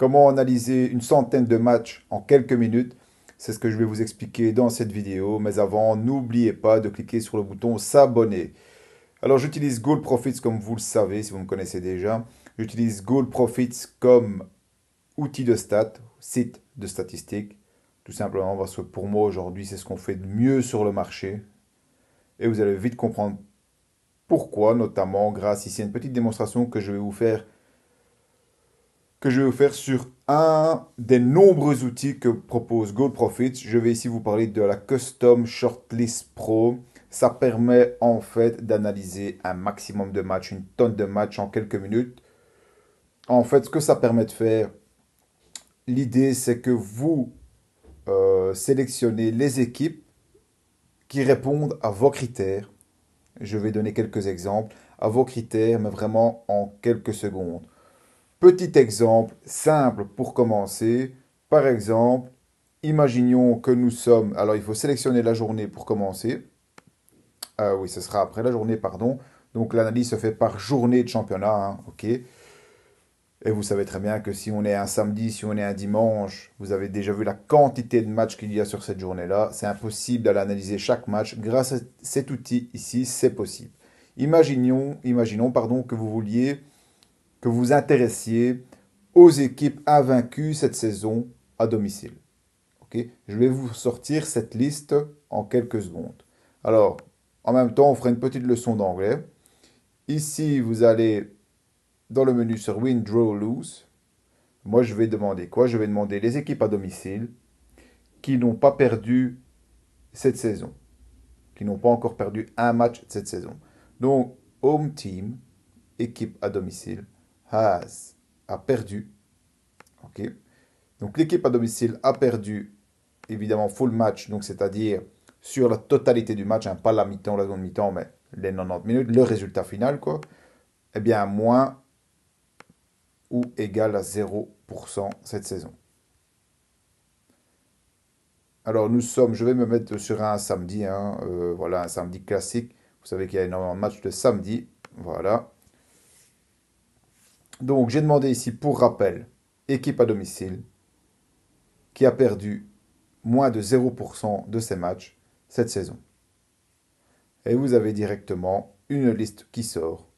Comment analyser une centaine de matchs en quelques minutes C'est ce que je vais vous expliquer dans cette vidéo. Mais avant, n'oubliez pas de cliquer sur le bouton s'abonner. Alors j'utilise Goal Profits comme vous le savez, si vous me connaissez déjà. J'utilise Goal Profits comme outil de stats, site de statistiques. Tout simplement parce que pour moi aujourd'hui, c'est ce qu'on fait de mieux sur le marché. Et vous allez vite comprendre pourquoi, notamment grâce ici à une petite démonstration que je vais vous faire que je vais vous faire sur un des nombreux outils que propose Gold Profits. Je vais ici vous parler de la Custom Shortlist Pro. Ça permet en fait d'analyser un maximum de matchs, une tonne de matchs en quelques minutes. En fait, ce que ça permet de faire, l'idée c'est que vous euh, sélectionnez les équipes qui répondent à vos critères. Je vais donner quelques exemples à vos critères, mais vraiment en quelques secondes. Petit exemple simple pour commencer. Par exemple, imaginons que nous sommes... Alors il faut sélectionner la journée pour commencer. Ah oui, ce sera après la journée, pardon. Donc l'analyse se fait par journée de championnat. Hein, Et vous savez très bien que si on est un samedi, si on est un dimanche, vous avez déjà vu la quantité de matchs qu'il y a sur cette journée-là. C'est impossible d'aller analyser chaque match. Grâce à cet outil ici, c'est possible. Imaginons, imaginons pardon, que vous vouliez que vous intéressiez aux équipes invaincues cette saison à domicile. Ok, Je vais vous sortir cette liste en quelques secondes. Alors, en même temps, on fera une petite leçon d'anglais. Ici, vous allez dans le menu sur Win, Draw, Lose. Moi, je vais demander quoi Je vais demander les équipes à domicile qui n'ont pas perdu cette saison, qui n'ont pas encore perdu un match cette saison. Donc, home team, équipe à domicile, a perdu. Ok. Donc l'équipe à domicile a perdu, évidemment, full match, donc c'est-à-dire sur la totalité du match, hein, pas la mi-temps, la seconde mi-temps, mais les 90 minutes, le résultat final, quoi, eh bien, moins ou égal à 0% cette saison. Alors nous sommes, je vais me mettre sur un samedi, hein, euh, voilà, un samedi classique. Vous savez qu'il y a énormément de matchs de samedi, voilà. Donc j'ai demandé ici pour rappel, équipe à domicile qui a perdu moins de 0% de ses matchs cette saison. Et vous avez directement une liste qui sort.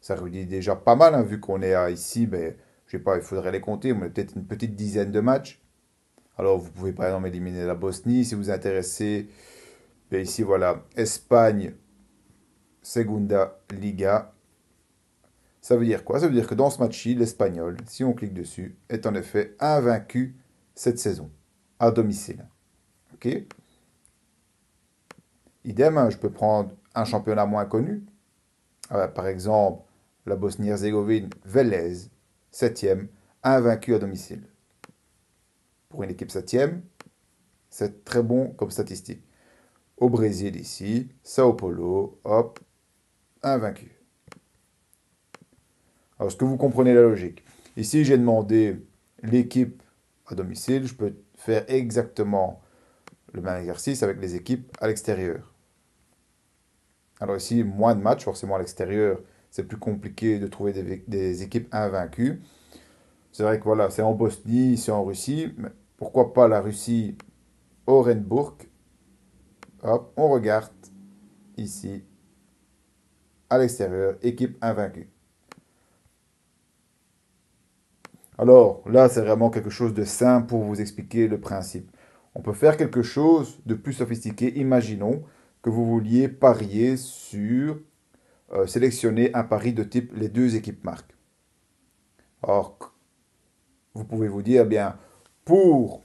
Ça dit déjà pas mal, hein, vu qu'on est à ici, mais je sais pas, il faudrait les compter, on a peut-être une petite dizaine de matchs. Alors vous pouvez par exemple éliminer la Bosnie si vous vous intéressez. Et ici voilà, Espagne, Segunda Liga, ça veut dire quoi Ça veut dire que dans ce match-ci, l'Espagnol, si on clique dessus, est en effet invaincu cette saison, à domicile. Ok Idem, hein, je peux prendre un championnat moins connu. Ah bah, par exemple, la Bosnie-Herzégovine, Vélez, 7e, invaincu à domicile. Pour une équipe 7 c'est très bon comme statistique. Au Brésil, ici, Sao Paulo, hop, invaincu. Alors, est-ce que vous comprenez la logique Ici, j'ai demandé l'équipe à domicile. Je peux faire exactement le même exercice avec les équipes à l'extérieur. Alors ici, moins de matchs, forcément à l'extérieur, c'est plus compliqué de trouver des, équipes invaincues. C'est vrai que voilà, c'est en Bosnie, c'est en Russie, mais pourquoi pas la Russie Orenbourg Hop, on regarde ici, à l'extérieur, équipe invaincue. Alors là, c'est vraiment quelque chose de simple pour vous expliquer le principe. On peut faire quelque chose de plus sophistiqué. Imaginons que vous vouliez parier sur, euh, sélectionner un pari de type les deux équipes marquent. Or, vous pouvez vous dire, eh bien, pour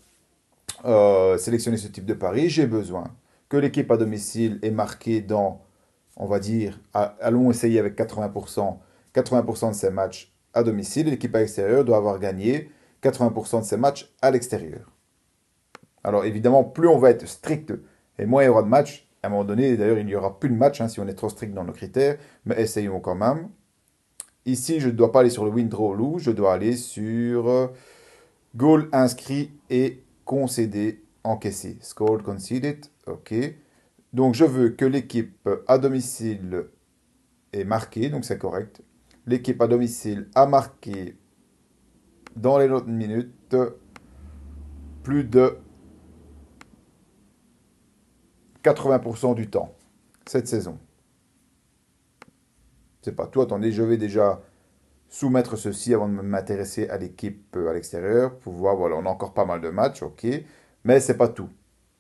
euh, sélectionner ce type de pari, j'ai besoin que l'équipe à domicile est marquée dans, on va dire, allons essayer avec 80%, 80% de ces matchs à domicile l'équipe à l'extérieur doit avoir gagné 80% de ses matchs à l'extérieur. Alors évidemment, plus on va être strict et moins il y aura de matchs, à un moment donné, d'ailleurs il n'y aura plus de matchs hein, si on est trop strict dans nos critères, mais essayons quand même. Ici, je ne dois pas aller sur le win draw lose, je dois aller sur euh, goal inscrit et concédé, encaissé. Scored, conceded, ok. Donc je veux que l'équipe à domicile ait marqué, donc c'est correct l'équipe à domicile a marqué dans les autres minutes plus de 80% du temps cette saison. C'est pas tout, attendez, je vais déjà soumettre ceci avant de m'intéresser à l'équipe à l'extérieur pour voir, voilà, on a encore pas mal de matchs, ok, mais c'est pas tout.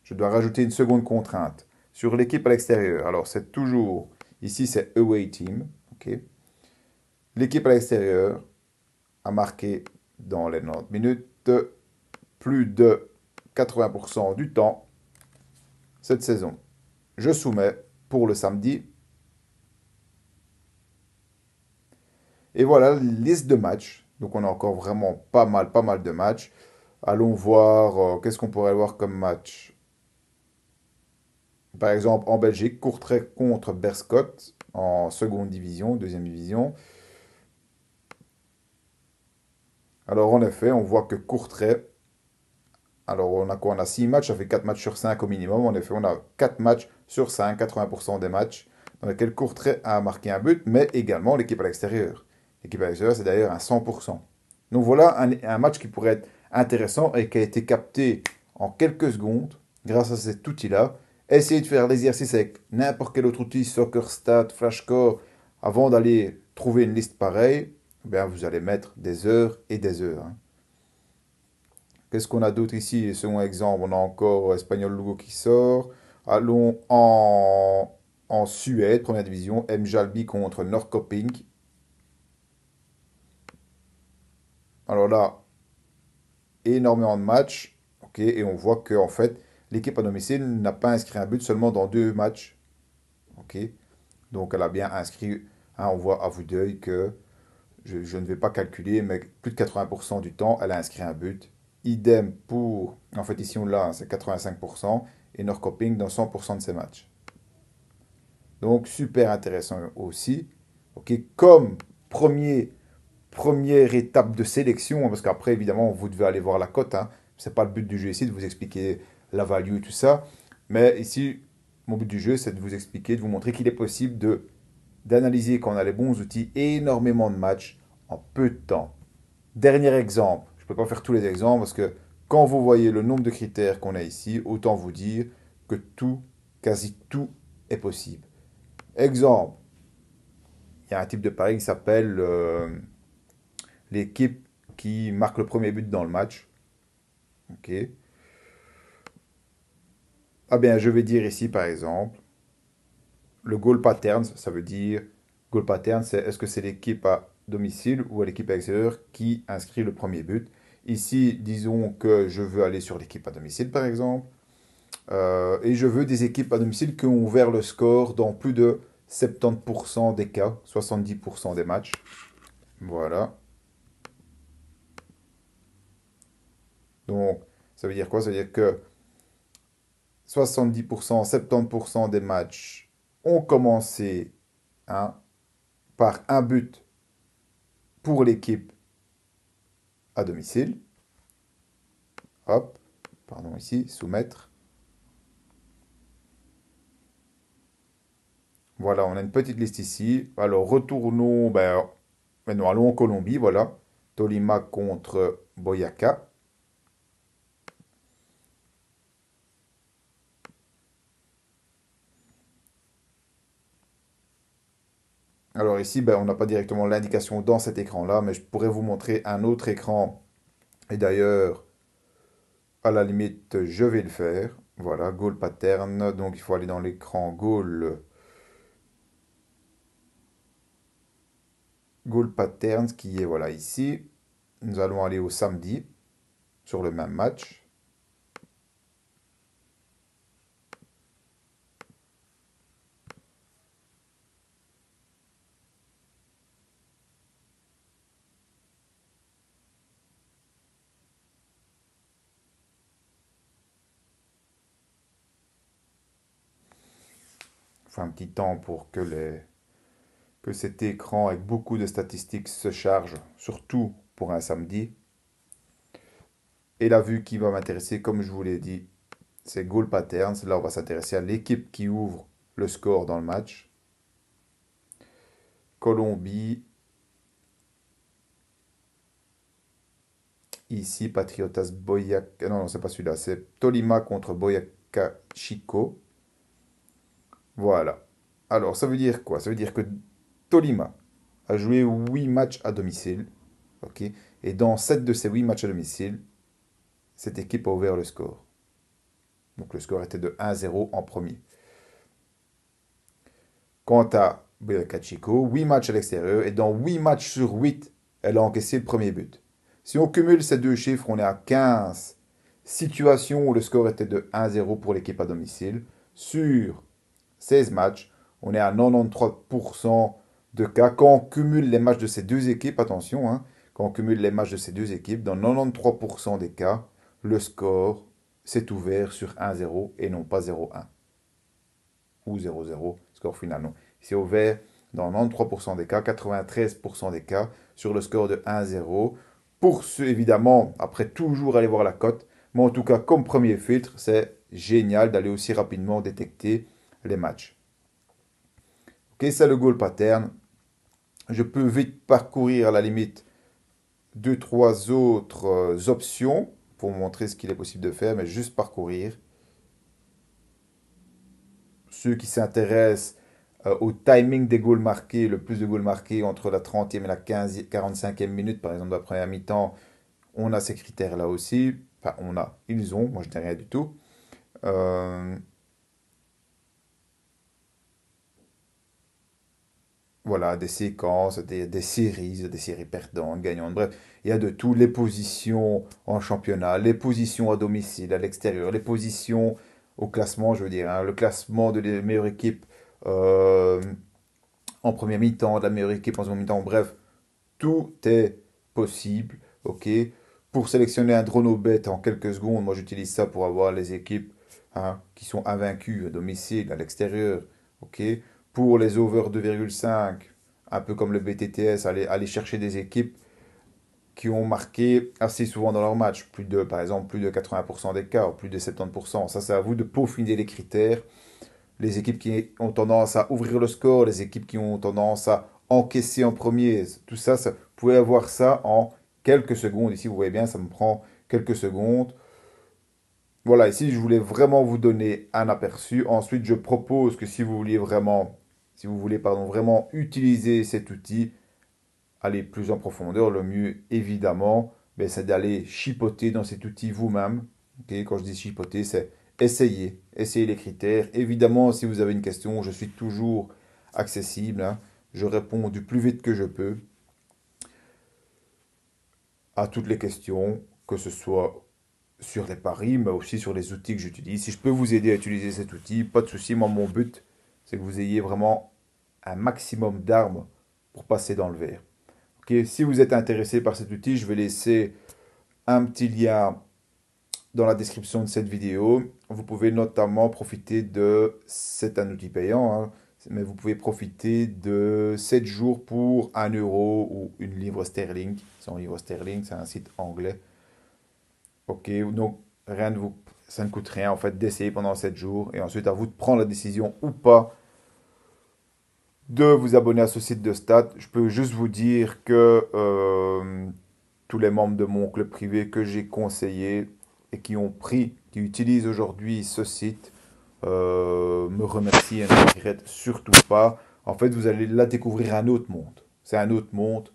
Je dois rajouter une seconde contrainte sur l'équipe à l'extérieur. Alors, c'est toujours, ici c'est away team, ok, L'équipe à l'extérieur a marqué dans les 90 minutes plus de 80% du temps cette saison. Je soumets pour le samedi. Et voilà la liste de matchs. Donc on a encore vraiment pas mal, pas mal de matchs. Allons voir, euh, qu'est-ce qu'on pourrait voir comme match Par exemple, en Belgique, Courtrai contre Berscott en seconde division, deuxième division. Alors en effet, on voit que Courtrai, alors on a quoi On a 6 matchs, ça fait 4 matchs sur 5 au minimum. En effet, on a 4 matchs sur 5, 80% des matchs dans lesquels Courtrai a marqué un but, mais également l'équipe à l'extérieur. L'équipe à l'extérieur, c'est d'ailleurs un 100%. Donc voilà un, match qui pourrait être intéressant et qui a été capté en quelques secondes grâce à cet outil-là. Essayez de faire l'exercice avec n'importe quel autre outil, soccer, stat, FlashCore, avant d'aller trouver une liste pareille. Ben, vous allez mettre des heures et des heures. Hein. Qu'est-ce qu'on a d'autre ici second exemple, on a encore Espagnol Lugo qui sort. Allons en, en Suède, première division, mjalbi contre Norrköping. Alors là, énormément de matchs. ok, et on voit que en fait, l'équipe à domicile n'a pas inscrit un but seulement dans deux matchs. ok, Donc elle a bien inscrit. Hein, on voit à vous d'œil que je, ne vais pas calculer, mais plus de 80% du temps, elle a inscrit un but. Idem pour, en fait ici on l'a, c'est 85%, et Norcoping dans 100% de ses matchs. Donc super intéressant aussi. OK. comme premier, première étape de sélection, parce qu'après évidemment vous devez aller voir la cote, hein. ce n'est pas le but du jeu ici de vous expliquer la value, tout ça, mais ici mon but du jeu c'est de vous expliquer, de vous montrer qu'il est possible de d'analyser quand on a les bons outils énormément de matchs en peu de temps. Dernier exemple, je ne peux pas faire tous les exemples parce que quand vous voyez le nombre de critères qu'on a ici, autant vous dire que tout, quasi tout est possible. Exemple, il y a un type de pari qui s'appelle euh, l'équipe qui marque le premier but dans le match. Ok. Ah bien, je vais dire ici par exemple, le goal pattern, ça veut dire goal pattern, c'est est-ce que c'est l'équipe à domicile ou l'équipe à qui inscrit le premier but. Ici, disons que je veux aller sur l'équipe à domicile, par exemple, euh, et je veux des équipes à domicile qui ont ouvert le score dans plus de 70% des cas, 70% des matchs. Voilà. Donc, ça veut dire quoi Ça veut dire que 70%, 70% des matchs on commencé hein, par un but pour l'équipe à domicile. Hop, pardon ici, soumettre. Voilà, on a une petite liste ici. Alors, retournons, ben, maintenant allons en Colombie, voilà. Tolima contre Boyaca. Alors ici, ben, on n'a pas directement l'indication dans cet écran-là, mais je pourrais vous montrer un autre écran. Et d'ailleurs, à la limite, je vais le faire. Voilà, goal pattern. Donc il faut aller dans l'écran goal. Goal pattern qui est voilà ici. Nous allons aller au samedi sur le même match. faut un petit temps pour que, que cet écran avec beaucoup de statistiques se charge, surtout pour un samedi. Et la vue qui va m'intéresser, comme je vous l'ai dit, c'est Goal Patterns. Là, on va s'intéresser à l'équipe qui ouvre le score dans le match. Colombie. Ici, Patriotas Boyac... Non, non, c'est pas celui-là. C'est Tolima contre Boyacachico. Chico. Voilà. Alors, ça veut dire quoi Ça veut dire que Tolima a joué 8 matchs à domicile. et dans 7 de ces 8 matchs à domicile, cette équipe a ouvert le score. Donc le score était de 1-0 en premier. Quant à Chico, 8 matchs à l'extérieur et dans 8 matchs sur 8, elle a encaissé le premier but. Si on cumule ces deux chiffres, on est à 15 situations où le score était de 1-0 pour l'équipe à domicile sur 16 matchs. On est à 93% de cas. Quand on cumule les matchs de ces deux équipes, attention, hein, quand on cumule les matchs de ces deux équipes, dans 93% des cas, le score s'est ouvert sur 1-0 et non pas 0-1. Ou 0-0, score final, non. c'est ouvert dans 93% des cas, 93% des cas, sur le score de 1-0. Pour ceux, évidemment, après toujours aller voir la cote, mais en tout cas, comme premier filtre, c'est génial d'aller aussi rapidement détecter les matchs. Ok, c'est le goal pattern. Je peux vite parcourir à la limite deux, trois autres euh, options pour montrer ce qu'il est possible de faire, mais juste parcourir. Ceux qui s'intéressent euh, au timing des goals marqués, le plus de goals marqués entre la 30e et la 15e, 45e minute, par exemple, de la première mi-temps, on a ces critères-là aussi. on a, ils ont, moi je n'ai rien du tout. Euh, voilà, des séquences, des, séries, des séries perdantes, gagnantes, bref, il y a de tout, les positions en championnat, les positions à domicile, à l'extérieur, les positions au classement, je veux dire, hein. le classement de la meilleure équipe euh, en première mi-temps, de la meilleure équipe en seconde mi-temps, bref, tout est possible, ok Pour sélectionner un drone au bête en quelques secondes, moi j'utilise ça pour avoir les équipes hein, qui sont invaincues à domicile, à l'extérieur, ok pour les over 2,5, un peu comme le BTTS, aller, aller chercher des équipes qui ont marqué assez souvent dans leur match, plus de, par exemple plus de 80% des cas, plus de 70%. Ça, c'est à vous de peaufiner les critères. Les équipes qui ont tendance à ouvrir le score, les équipes qui ont tendance à encaisser en premier, tout ça, ça vous pouvez avoir ça en quelques secondes. Ici, vous voyez bien, ça me prend quelques secondes. Voilà, ici, je voulais vraiment vous donner un aperçu. Ensuite, je propose que si vous vouliez vraiment si vous voulez pardon, vraiment utiliser cet outil, aller plus en profondeur, le mieux évidemment, ben, c'est d'aller chipoter dans cet outil vous-même. Quand je dis chipoter, c'est essayer, essayer les critères. Évidemment, si vous avez une question, je suis toujours accessible. Hein. je réponds du plus vite que je peux à toutes les questions, que ce soit sur les paris, mais aussi sur les outils que j'utilise. Si je peux vous aider à utiliser cet outil, pas de souci. Moi, mon but, c'est que vous ayez vraiment un maximum d'armes pour passer dans le verre. Ok, si vous êtes intéressé par cet outil, je vais laisser un petit lien dans la description de cette vidéo. Vous pouvez notamment profiter de, c'est un outil payant, hein, mais vous pouvez profiter de 7 jours pour 1 euro ou une livre sterling. un livre sterling, c'est un site anglais. Ok, donc rien de vous, ça ne coûte rien en fait d'essayer pendant 7 jours et ensuite à vous de prendre la décision ou pas de vous abonner à ce site de stats. Je peux juste vous dire que euh, tous les membres de mon club privé que j'ai conseillé et qui ont pris, qui utilisent aujourd'hui ce site, euh, me remercient et ne regrettent surtout pas. En fait, vous allez là découvrir un autre monde. C'est un autre monde.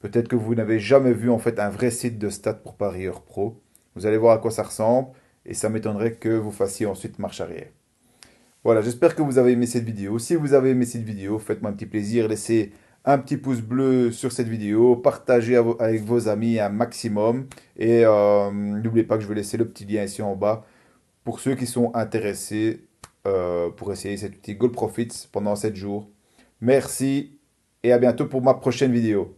Peut-être que vous n'avez jamais vu en fait un vrai site de stats pour parieur pro. Vous allez voir à quoi ça ressemble et ça m'étonnerait que vous fassiez ensuite marche arrière. Voilà, j'espère que vous avez aimé cette vidéo. Si vous avez aimé cette vidéo, faites-moi un petit plaisir, laissez un petit pouce bleu sur cette vidéo, partagez avec vos amis un maximum et euh, n'oubliez pas que je vais laisser le petit lien ici en bas pour ceux qui sont intéressés euh, pour essayer cet outil Gold Profits pendant 7 jours. Merci et à bientôt pour ma prochaine vidéo.